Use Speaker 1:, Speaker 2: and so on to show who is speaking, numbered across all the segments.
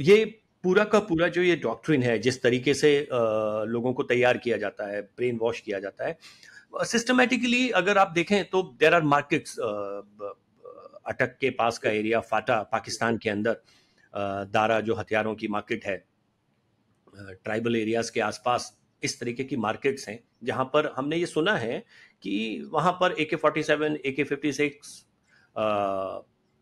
Speaker 1: ये पूरा का पूरा जो ये डॉक्ट्रिन है जिस तरीके से लोगों को तैयार किया जाता है ब्रेन वॉश किया जाता है सिस्टमेटिकली अगर आप देखें तो देर आर मार्केट्स अटक के पास का एरिया फाटा पाकिस्तान के अंदर दारा जो हथियारों की मार्केट है ट्राइबल एरियाज के आसपास इस तरीके की मार्केट्स हैं जहां पर हमने ये सुना है कि वहां पर ए के फोर्टी सेवन ए के फिफ्टी सिक्स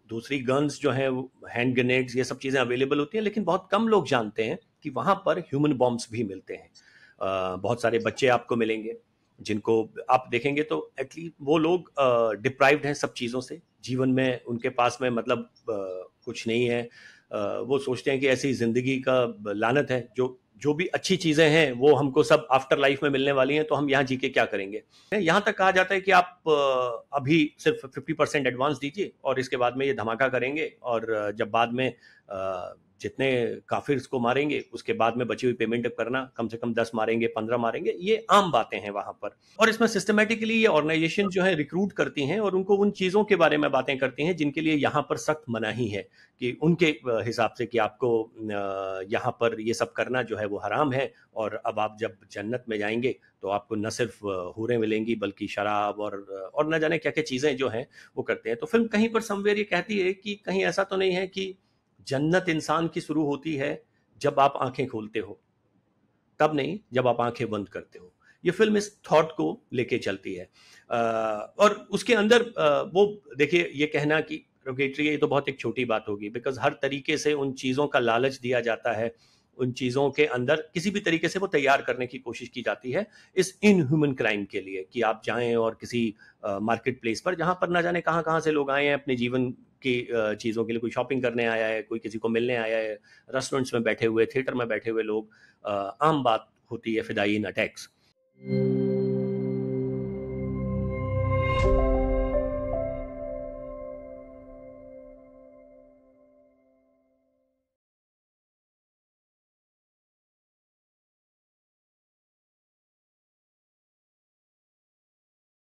Speaker 1: दूसरी गन्स जो हैं हैंड ग्रेनेड्स ये सब चीज़ें अवेलेबल होती हैं लेकिन बहुत कम लोग जानते हैं कि वहाँ पर ह्यूमन बॉम्ब्स भी मिलते हैं आ, बहुत सारे बच्चे आपको मिलेंगे जिनको आप देखेंगे तो एटलीस्ट वो लोग डिप्राइव्ड हैं सब चीज़ों से जीवन में उनके पास में मतलब आ, कुछ नहीं है आ, वो सोचते हैं कि ऐसी ज़िंदगी का लानत है जो जो भी अच्छी चीज़ें हैं वो हमको सब आफ्टर लाइफ में मिलने वाली हैं तो हम यहाँ जी के क्या करेंगे यहाँ तक कहा जाता है कि आप अभी सिर्फ 50 परसेंट एडवांस दीजिए और इसके बाद में ये धमाका करेंगे और जब बाद में जितने काफिर को मारेंगे उसके बाद में बची हुई पेमेंट करना कम से कम दस मारेंगे पंद्रह मारेंगे ये आम बातें हैं वहां पर और इसमें सिस्टमेटिकली ये ऑर्गेनाइजेशन जो है रिक्रूट करती हैं और उनको उन चीज़ों के बारे में बातें करती हैं जिनके लिए यहाँ पर सख्त मनाही है कि उनके हिसाब से कि आपको यहाँ पर ये सब करना जो है वो हराम है और अब आप जब जन्नत में जाएंगे तो आपको न सिर्फ हूरें मिलेंगी बल्कि शराब और और न जाने क्या क्या चीज़ें जो हैं वो करते हैं तो फिल्म कहीं पर समवेयर ये कहती है कि कहीं ऐसा तो नहीं है कि जन्नत इंसान की शुरू होती है जब आप आंखें खोलते हो तब नहीं जब आप आंखें बंद करते हो ये फिल्म इस थॉट को लेके चलती है आ, और उसके अंदर आ, वो देखिए ये कहना कि रोगेटरी ये तो बहुत एक छोटी बात होगी बिकॉज हर तरीके से उन चीज़ों का लालच दिया जाता है उन चीज़ों के अंदर किसी भी तरीके से वो तैयार करने की कोशिश की जाती है इस इनह्यूमन क्राइम के लिए कि आप जाएं और किसी मार्केट प्लेस पर जहां पर ना जाने कहां कहां से लोग आए हैं अपने जीवन की चीज़ों के लिए कोई शॉपिंग करने आया है कोई किसी को मिलने आया है रेस्टोरेंट्स में बैठे हुए थिएटर में बैठे हुए लोग आम बात होती है फिदाइन अटैक्स